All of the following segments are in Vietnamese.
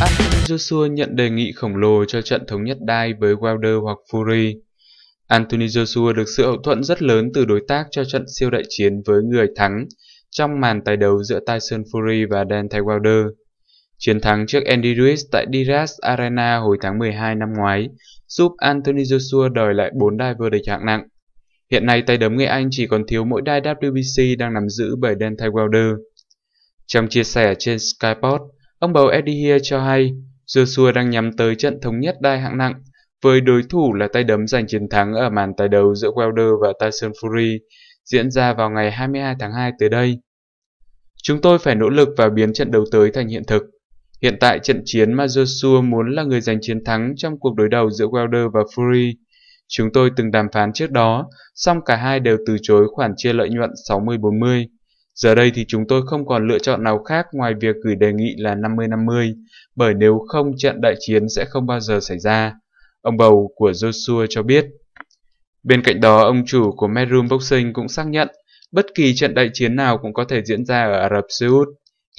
Anthony Joshua nhận đề nghị khổng lồ cho trận thống nhất đai với Wilder hoặc Fury. Anthony Joshua được sự hậu thuẫn rất lớn từ đối tác cho trận siêu đại chiến với người thắng trong màn tài đấu giữa Tyson Fury và Deontay Wilder. Chiến thắng trước Andy Ruiz tại Diras Arena hồi tháng 12 năm ngoái giúp Anthony Joshua đòi lại 4 đai vô địch hạng nặng. Hiện nay tay đấm người Anh chỉ còn thiếu mỗi đai WBC đang nắm giữ bởi Deontay Wilder. Trong chia sẻ trên Skyport, Ông bầu Eddie Heer cho hay, Joshua đang nhắm tới trận thống nhất đai hạng nặng với đối thủ là tay đấm giành chiến thắng ở màn tài đấu giữa Wilder và Tyson Fury diễn ra vào ngày 22 tháng 2 tới đây. Chúng tôi phải nỗ lực và biến trận đấu tới thành hiện thực. Hiện tại trận chiến mà Joshua muốn là người giành chiến thắng trong cuộc đối đầu giữa Wilder và Fury. Chúng tôi từng đàm phán trước đó, song cả hai đều từ chối khoản chia lợi nhuận 60-40. Giờ đây thì chúng tôi không còn lựa chọn nào khác ngoài việc gửi đề nghị là 50-50, bởi nếu không trận đại chiến sẽ không bao giờ xảy ra. Ông bầu của Joshua cho biết. Bên cạnh đó, ông chủ của Medroom Boxing cũng xác nhận bất kỳ trận đại chiến nào cũng có thể diễn ra ở Ả Rập Xê Út,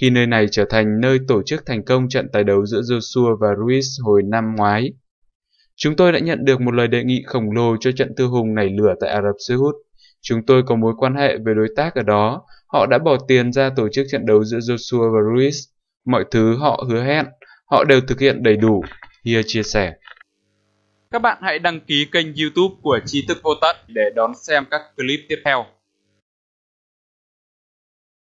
khi nơi này trở thành nơi tổ chức thành công trận tài đấu giữa Joshua và Ruiz hồi năm ngoái. Chúng tôi đã nhận được một lời đề nghị khổng lồ cho trận tư hùng nảy lửa tại Ả Rập Xê Út. Chúng tôi có mối quan hệ với đối tác ở đó, họ đã bỏ tiền ra tổ chức trận đấu giữa Joshua và Ruiz. Mọi thứ họ hứa hẹn, họ đều thực hiện đầy đủ, Hia chia sẻ. Các bạn hãy đăng ký kênh youtube của Tri Thức Vô Tận để đón xem các clip tiếp theo.